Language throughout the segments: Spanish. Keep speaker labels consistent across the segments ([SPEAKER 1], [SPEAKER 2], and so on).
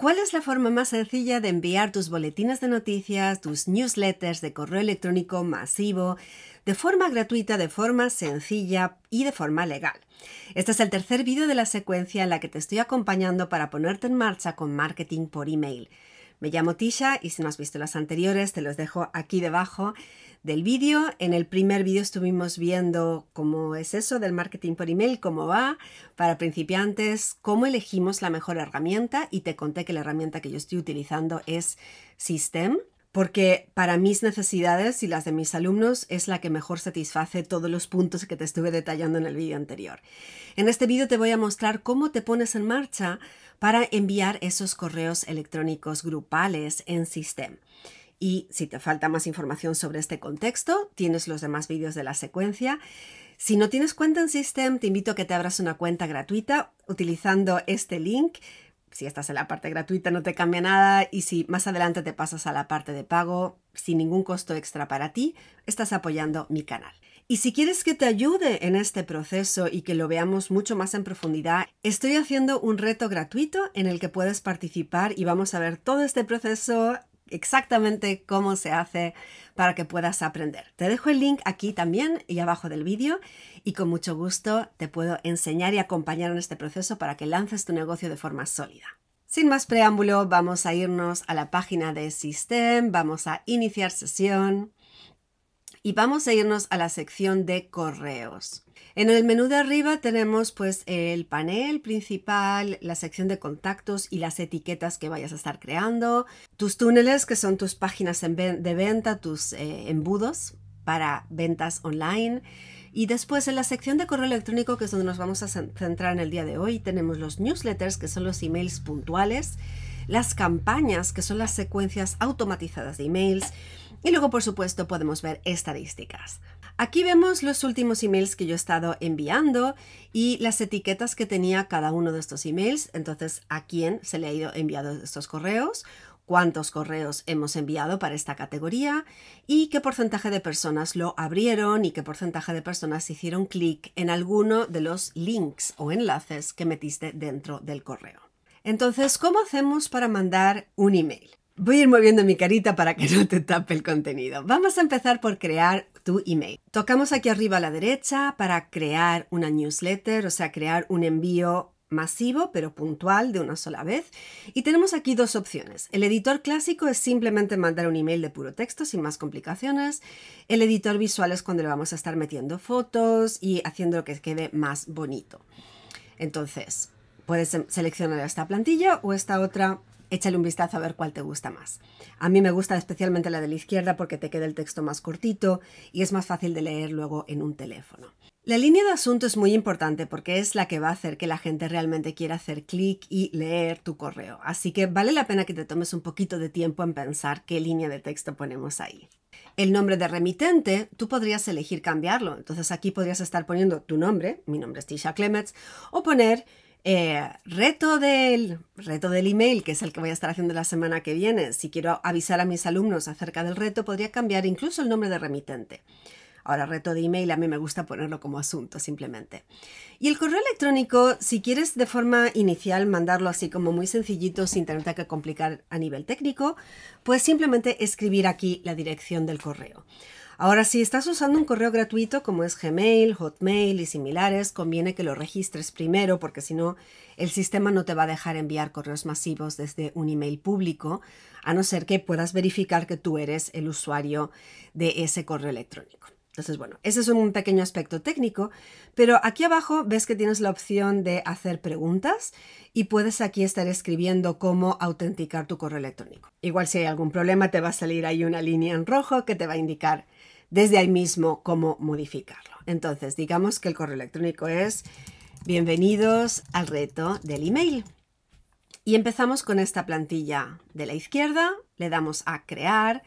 [SPEAKER 1] ¿Cuál es la forma más sencilla de enviar tus boletines de noticias, tus newsletters de correo electrónico masivo, de forma gratuita, de forma sencilla y de forma legal? Este es el tercer vídeo de la secuencia en la que te estoy acompañando para ponerte en marcha con marketing por email. Me llamo Tisha y si no has visto las anteriores te los dejo aquí debajo del vídeo. En el primer vídeo estuvimos viendo cómo es eso del marketing por email, cómo va para principiantes, cómo elegimos la mejor herramienta y te conté que la herramienta que yo estoy utilizando es System porque para mis necesidades y las de mis alumnos es la que mejor satisface todos los puntos que te estuve detallando en el vídeo anterior. En este vídeo te voy a mostrar cómo te pones en marcha para enviar esos correos electrónicos grupales en System. Y si te falta más información sobre este contexto, tienes los demás vídeos de la secuencia. Si no tienes cuenta en System, te invito a que te abras una cuenta gratuita utilizando este link. Si estás en la parte gratuita no te cambia nada y si más adelante te pasas a la parte de pago sin ningún costo extra para ti, estás apoyando mi canal. Y si quieres que te ayude en este proceso y que lo veamos mucho más en profundidad, estoy haciendo un reto gratuito en el que puedes participar y vamos a ver todo este proceso exactamente cómo se hace para que puedas aprender. Te dejo el link aquí también y abajo del vídeo y con mucho gusto te puedo enseñar y acompañar en este proceso para que lances tu negocio de forma sólida. Sin más preámbulo, vamos a irnos a la página de System, vamos a iniciar sesión y vamos a irnos a la sección de correos. En el menú de arriba tenemos pues el panel principal, la sección de contactos y las etiquetas que vayas a estar creando, tus túneles que son tus páginas de venta, tus eh, embudos para ventas online. Y después en la sección de correo electrónico, que es donde nos vamos a centrar en el día de hoy, tenemos los newsletters, que son los emails puntuales, las campañas, que son las secuencias automatizadas de emails, y luego, por supuesto, podemos ver estadísticas. Aquí vemos los últimos emails que yo he estado enviando y las etiquetas que tenía cada uno de estos emails. Entonces, a quién se le ha ido enviado estos correos, cuántos correos hemos enviado para esta categoría y qué porcentaje de personas lo abrieron y qué porcentaje de personas hicieron clic en alguno de los links o enlaces que metiste dentro del correo. Entonces, ¿cómo hacemos para mandar un email? Voy a ir moviendo mi carita para que no te tape el contenido. Vamos a empezar por crear tu email. Tocamos aquí arriba a la derecha para crear una newsletter, o sea, crear un envío masivo pero puntual de una sola vez. Y tenemos aquí dos opciones. El editor clásico es simplemente mandar un email de puro texto sin más complicaciones. El editor visual es cuando le vamos a estar metiendo fotos y haciendo lo que quede más bonito. Entonces, puedes seleccionar esta plantilla o esta otra échale un vistazo a ver cuál te gusta más. A mí me gusta especialmente la de la izquierda porque te queda el texto más cortito y es más fácil de leer luego en un teléfono. La línea de asunto es muy importante porque es la que va a hacer que la gente realmente quiera hacer clic y leer tu correo, así que vale la pena que te tomes un poquito de tiempo en pensar qué línea de texto ponemos ahí. El nombre de remitente, tú podrías elegir cambiarlo, entonces aquí podrías estar poniendo tu nombre, mi nombre es Tisha Clements, o poner eh, reto, del, reto del email, que es el que voy a estar haciendo la semana que viene. Si quiero avisar a mis alumnos acerca del reto, podría cambiar incluso el nombre de remitente. Ahora, reto de email, a mí me gusta ponerlo como asunto simplemente. Y el correo electrónico, si quieres de forma inicial mandarlo así como muy sencillito, sin tener que complicar a nivel técnico, pues simplemente escribir aquí la dirección del correo. Ahora, si estás usando un correo gratuito como es Gmail, Hotmail y similares, conviene que lo registres primero porque si no, el sistema no te va a dejar enviar correos masivos desde un email público, a no ser que puedas verificar que tú eres el usuario de ese correo electrónico. Entonces, bueno, ese es un pequeño aspecto técnico, pero aquí abajo ves que tienes la opción de hacer preguntas y puedes aquí estar escribiendo cómo autenticar tu correo electrónico. Igual si hay algún problema te va a salir ahí una línea en rojo que te va a indicar desde ahí mismo cómo modificarlo. Entonces, digamos que el correo electrónico es bienvenidos al reto del email. Y empezamos con esta plantilla de la izquierda, le damos a crear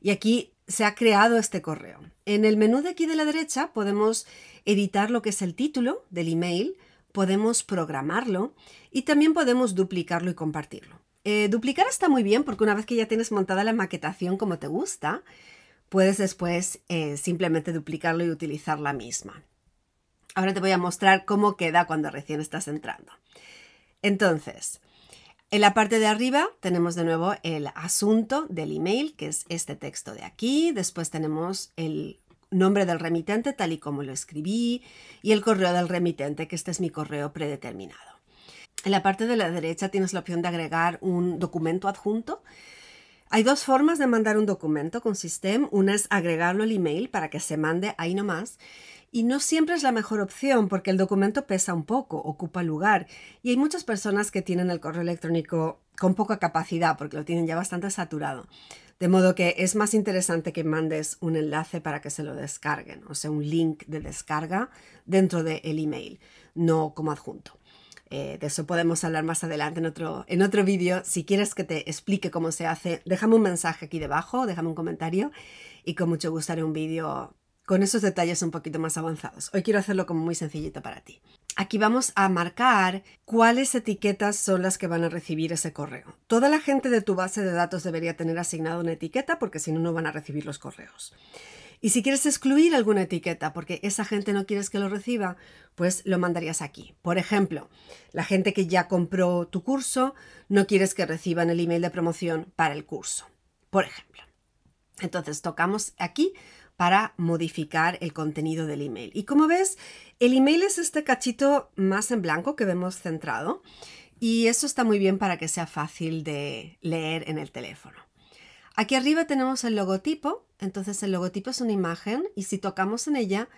[SPEAKER 1] y aquí se ha creado este correo. En el menú de aquí de la derecha podemos editar lo que es el título del email, podemos programarlo y también podemos duplicarlo y compartirlo. Eh, duplicar está muy bien porque una vez que ya tienes montada la maquetación como te gusta, puedes después eh, simplemente duplicarlo y utilizar la misma. Ahora te voy a mostrar cómo queda cuando recién estás entrando. Entonces, en la parte de arriba tenemos de nuevo el asunto del email, que es este texto de aquí. Después tenemos el nombre del remitente tal y como lo escribí y el correo del remitente, que este es mi correo predeterminado. En la parte de la derecha tienes la opción de agregar un documento adjunto hay dos formas de mandar un documento con System. Una es agregarlo al email para que se mande ahí nomás. Y no siempre es la mejor opción porque el documento pesa un poco, ocupa lugar. Y hay muchas personas que tienen el correo electrónico con poca capacidad porque lo tienen ya bastante saturado. De modo que es más interesante que mandes un enlace para que se lo descarguen, o sea, un link de descarga dentro del email, no como adjunto. Eh, de eso podemos hablar más adelante en otro, en otro vídeo. Si quieres que te explique cómo se hace, déjame un mensaje aquí debajo, déjame un comentario y con mucho gusto haré un vídeo con esos detalles un poquito más avanzados. Hoy quiero hacerlo como muy sencillito para ti. Aquí vamos a marcar cuáles etiquetas son las que van a recibir ese correo. Toda la gente de tu base de datos debería tener asignada una etiqueta porque si no, no van a recibir los correos. Y si quieres excluir alguna etiqueta porque esa gente no quieres que lo reciba, pues lo mandarías aquí. Por ejemplo, la gente que ya compró tu curso no quieres que reciban el email de promoción para el curso. Por ejemplo. Entonces tocamos aquí para modificar el contenido del email. Y como ves, el email es este cachito más en blanco que vemos centrado y eso está muy bien para que sea fácil de leer en el teléfono. Aquí arriba tenemos el logotipo entonces el logotipo es una imagen y si tocamos en ella,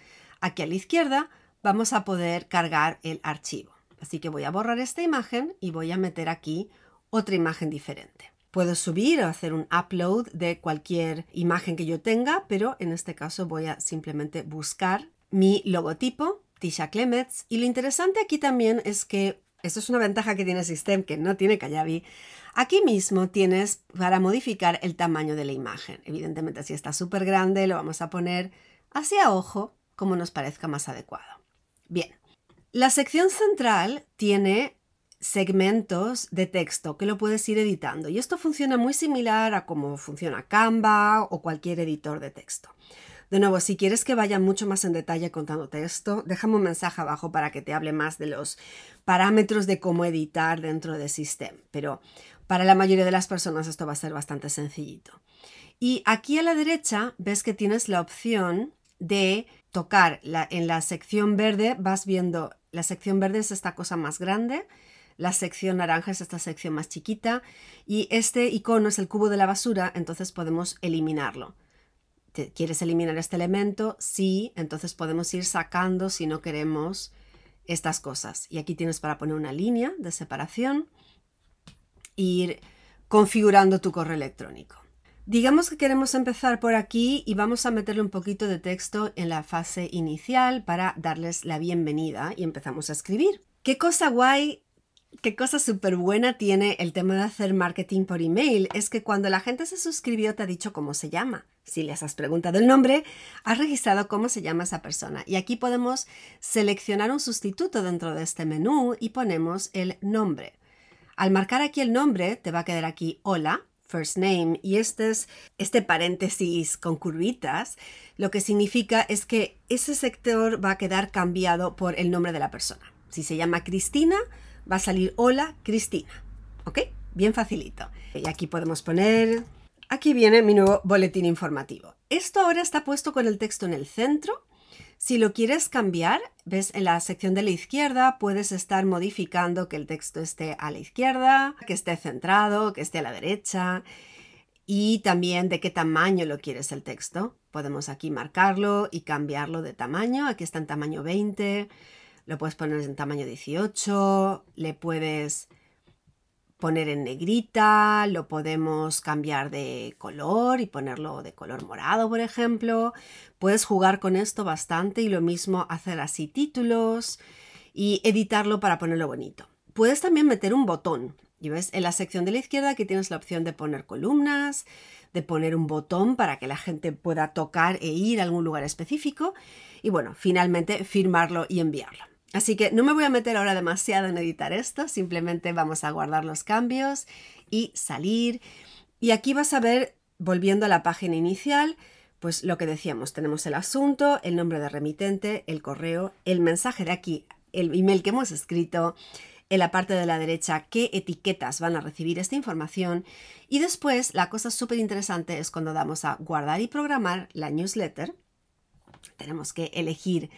[SPEAKER 1] aquí a la izquierda, vamos a poder cargar el archivo. Así que voy a borrar esta imagen y voy a meter aquí otra imagen diferente. Puedo subir o hacer un upload de cualquier imagen que yo tenga, pero en este caso voy a simplemente buscar mi logotipo, Tisha Clements. Y lo interesante aquí también es que esto es una ventaja que tiene System que no tiene callavi Aquí mismo tienes para modificar el tamaño de la imagen. Evidentemente si está súper grande lo vamos a poner hacia ojo como nos parezca más adecuado. Bien, la sección central tiene segmentos de texto que lo puedes ir editando y esto funciona muy similar a cómo funciona Canva o cualquier editor de texto. De nuevo, si quieres que vaya mucho más en detalle contándote esto, déjame un mensaje abajo para que te hable más de los parámetros de cómo editar dentro de System. Pero para la mayoría de las personas esto va a ser bastante sencillito. Y aquí a la derecha ves que tienes la opción de tocar. en la sección verde vas viendo, la sección verde es esta cosa más grande, la sección naranja es esta sección más chiquita y este icono es el cubo de la basura, entonces podemos eliminarlo. ¿quieres eliminar este elemento? Sí, entonces podemos ir sacando si no queremos estas cosas. Y aquí tienes para poner una línea de separación e ir configurando tu correo electrónico. Digamos que queremos empezar por aquí y vamos a meterle un poquito de texto en la fase inicial para darles la bienvenida y empezamos a escribir. ¿Qué cosa guay Qué cosa súper buena tiene el tema de hacer marketing por email es que cuando la gente se suscribió te ha dicho cómo se llama si les has preguntado el nombre, has registrado cómo se llama esa persona. Y aquí podemos seleccionar un sustituto dentro de este menú y ponemos el nombre. Al marcar aquí el nombre, te va a quedar aquí hola, first name, y este, es, este paréntesis con curvitas, lo que significa es que ese sector va a quedar cambiado por el nombre de la persona. Si se llama Cristina, va a salir hola Cristina. ¿Ok? Bien facilito. Y aquí podemos poner Aquí viene mi nuevo boletín informativo. Esto ahora está puesto con el texto en el centro. Si lo quieres cambiar, ves en la sección de la izquierda, puedes estar modificando que el texto esté a la izquierda, que esté centrado, que esté a la derecha y también de qué tamaño lo quieres el texto. Podemos aquí marcarlo y cambiarlo de tamaño. Aquí está en tamaño 20, lo puedes poner en tamaño 18, le puedes poner en negrita, lo podemos cambiar de color y ponerlo de color morado, por ejemplo. Puedes jugar con esto bastante y lo mismo hacer así títulos y editarlo para ponerlo bonito. Puedes también meter un botón. Y ves, en la sección de la izquierda que tienes la opción de poner columnas, de poner un botón para que la gente pueda tocar e ir a algún lugar específico y bueno, finalmente firmarlo y enviarlo. Así que no me voy a meter ahora demasiado en editar esto, simplemente vamos a guardar los cambios y salir. Y aquí vas a ver, volviendo a la página inicial, pues lo que decíamos, tenemos el asunto, el nombre de remitente, el correo, el mensaje de aquí, el email que hemos escrito, en la parte de la derecha qué etiquetas van a recibir esta información y después la cosa súper interesante es cuando damos a guardar y programar la newsletter, tenemos que elegir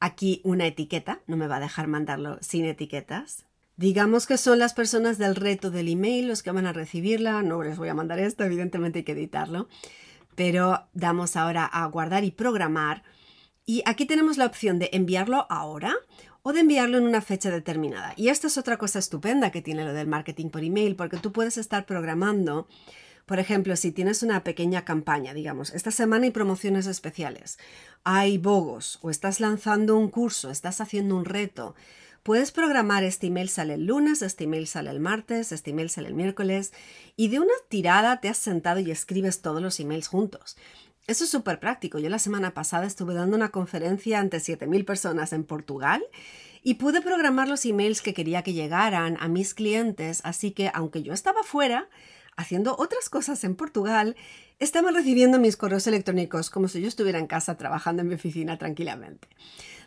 [SPEAKER 1] aquí una etiqueta, no me va a dejar mandarlo sin etiquetas. Digamos que son las personas del reto del email los que van a recibirla, no les voy a mandar esto, evidentemente hay que editarlo, pero damos ahora a guardar y programar y aquí tenemos la opción de enviarlo ahora o de enviarlo en una fecha determinada. Y esta es otra cosa estupenda que tiene lo del marketing por email, porque tú puedes estar programando por ejemplo, si tienes una pequeña campaña, digamos, esta semana hay promociones especiales, hay bogos o estás lanzando un curso, estás haciendo un reto, puedes programar este email sale el lunes, este email sale el martes, este email sale el miércoles y de una tirada te has sentado y escribes todos los emails juntos. Eso es súper práctico. Yo la semana pasada estuve dando una conferencia ante 7.000 personas en Portugal y pude programar los emails que quería que llegaran a mis clientes, así que aunque yo estaba fuera, haciendo otras cosas en Portugal, estamos recibiendo mis correos electrónicos como si yo estuviera en casa trabajando en mi oficina tranquilamente.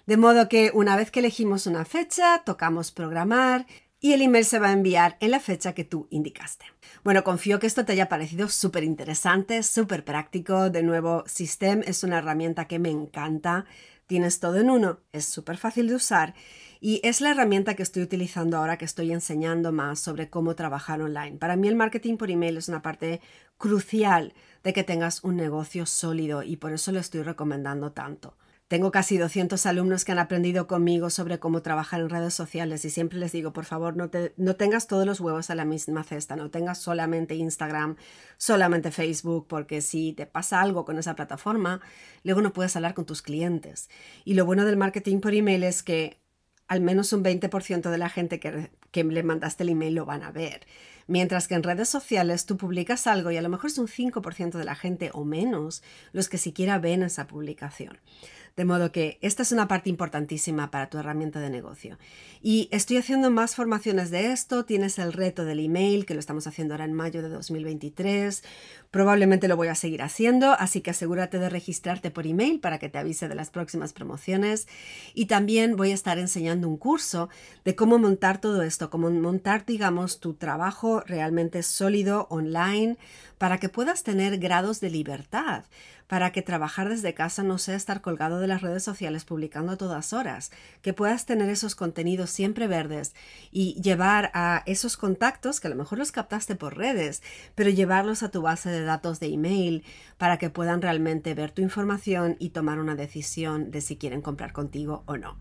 [SPEAKER 1] De modo que una vez que elegimos una fecha, tocamos programar y el email se va a enviar en la fecha que tú indicaste. Bueno, confío que esto te haya parecido súper interesante, súper práctico. De nuevo, System es una herramienta que me encanta. Tienes todo en uno, es súper fácil de usar y es la herramienta que estoy utilizando ahora que estoy enseñando más sobre cómo trabajar online. Para mí el marketing por email es una parte crucial de que tengas un negocio sólido y por eso lo estoy recomendando tanto. Tengo casi 200 alumnos que han aprendido conmigo sobre cómo trabajar en redes sociales y siempre les digo, por favor, no, tengas todos los huevos a la misma cesta, no tengas solamente Instagram, solamente Facebook, porque si te pasa algo con esa plataforma, luego no puedes hablar con tus clientes. Y lo bueno del marketing por email es que al menos un 20% de la gente que, que le mandaste el email lo van a ver. Mientras que en redes sociales tú publicas algo y a lo mejor es un 5% de la gente o menos los que siquiera ven esa publicación. De modo que esta es una parte importantísima para tu herramienta de negocio. Y estoy haciendo más formaciones de esto. Tienes el reto del email, que lo estamos haciendo ahora en mayo de 2023. Probablemente lo voy a seguir haciendo, así que asegúrate de registrarte por email para que te avise de las próximas promociones. Y también voy a estar enseñando un curso de cómo montar todo esto, cómo montar, digamos, tu trabajo realmente sólido online para que puedas tener grados de libertad, para que trabajar desde casa no sea estar colgado de las redes sociales publicando a todas horas, que puedas tener esos contenidos siempre verdes y llevar a esos contactos que a lo mejor los captaste por redes, pero llevarlos a tu base de datos de email para que puedan realmente ver tu información y tomar una decisión de si quieren comprar contigo o no.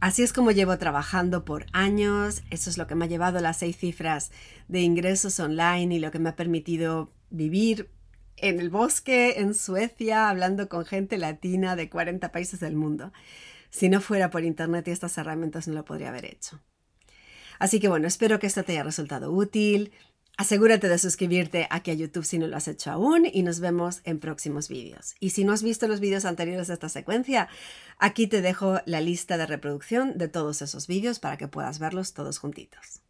[SPEAKER 1] Así es como llevo trabajando por años, eso es lo que me ha llevado las seis cifras de ingresos online y lo que me ha permitido vivir en el bosque, en Suecia, hablando con gente latina de 40 países del mundo. Si no fuera por Internet y estas herramientas no lo podría haber hecho. Así que bueno, espero que esto te haya resultado útil. Asegúrate de suscribirte aquí a YouTube si no lo has hecho aún y nos vemos en próximos vídeos. Y si no has visto los vídeos anteriores de esta secuencia, aquí te dejo la lista de reproducción de todos esos vídeos para que puedas verlos todos juntitos.